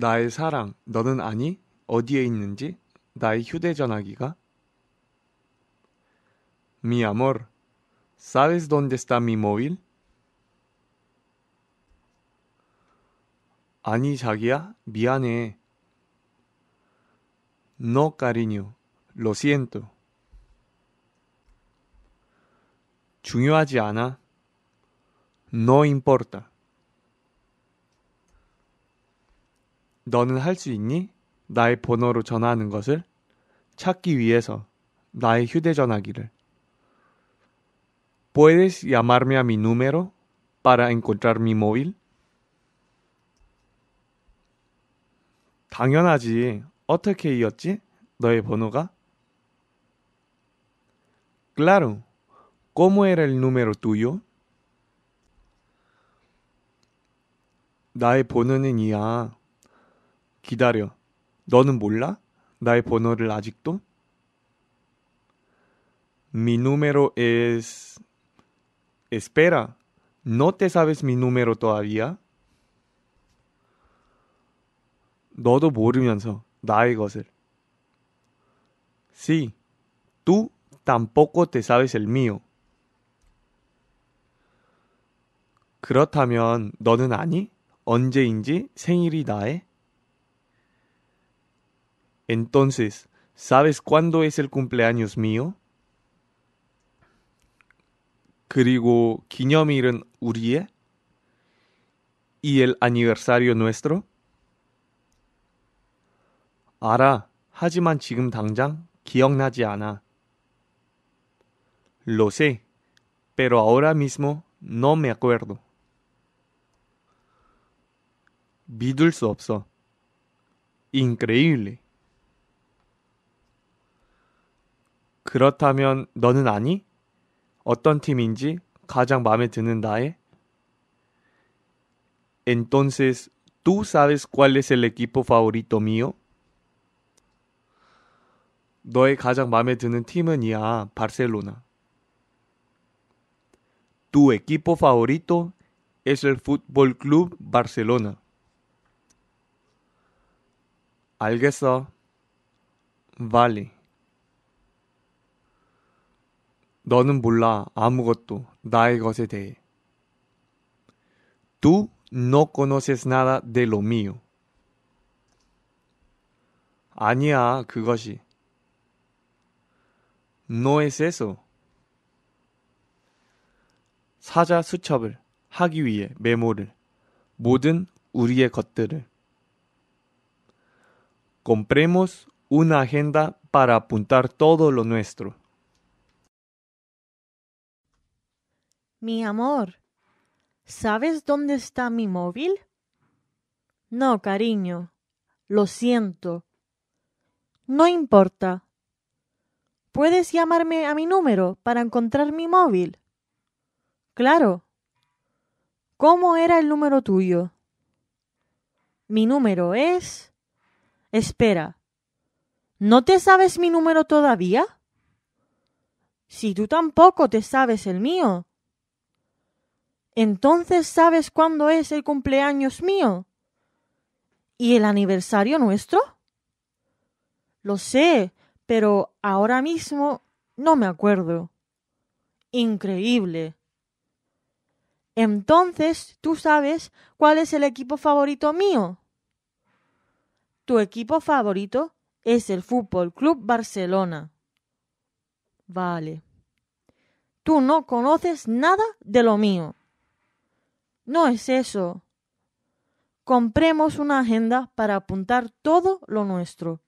나의 사랑, 너는 아니? 어디에 있는지? 나의 휴대전화기가? Mi amor, ¿sabes dónde está mi móvil? 아니, 자기야, 미안해. No, cariño, lo siento. 중요하지 않아. No importa. 너는 할 수 있니? 나의 번호로 전화하는 것을 찾기 위해서 나의 휴대전화기를. ¿Puedes llamarme a mi número para encontrar mi móvil? 당연하지. 어떻게 이었지? 너의 번호가? Claro. ¿Cómo era el número tuyo? 나의 번호는 이야. 기다려. 너는 몰라? 나의 번호를 아직도? Mi número es... Espera. ¿No te sabes mi número todavía? 너도 모르면서 나의 것을. Sí, tú tampoco te sabes el mío. 그렇다면 너는 아니? 언제인지 생일이 나의? Entonces, ¿sabes cuándo es el cumpleaños mío? ¿Y el aniversario nuestro? 알아. 하지만 지금 당장 기억나지 Lo sé, pero ahora mismo no me acuerdo. Increíble. 그렇다면 너는 아니? 어떤 팀인지 가장 마음에 드는 나의? Entonces, ¿tú sabes cuál es el equipo favorito mío? 너의 가장 마음에 드는 팀은 이야, 바르셀로나. Tu equipo favorito es el Fútbol Club Barcelona. 알겠어. Vale. 너는 몰라 아무것도 나의 것에 대해. Tú no conoces nada de lo mío. 아니야, 그것이. No es eso. 사자 수첩을 하기 위해 메모를 모든 우리의 것들을 Compremos una agenda para apuntar todo lo nuestro. Mi amor, ¿sabes dónde está mi móvil? No, cariño, lo siento. No importa. ¿Puedes llamarme a mi número para encontrar mi móvil? Claro. ¿Cómo era el número tuyo? Mi número es... Espera. ¿No te sabes mi número todavía? Si tú tampoco te sabes el mío, entonces sabes cuándo es el cumpleaños mío. ¿Y el aniversario nuestro? Lo sé, pero ahora mismo no me acuerdo. Increíble. Entonces, ¿tú sabes cuál es el equipo favorito mío? Tu equipo favorito es el Fútbol Club Barcelona. Vale. Tú no conoces nada de lo mío. No es eso. Compremos una agenda para apuntar todo lo nuestro.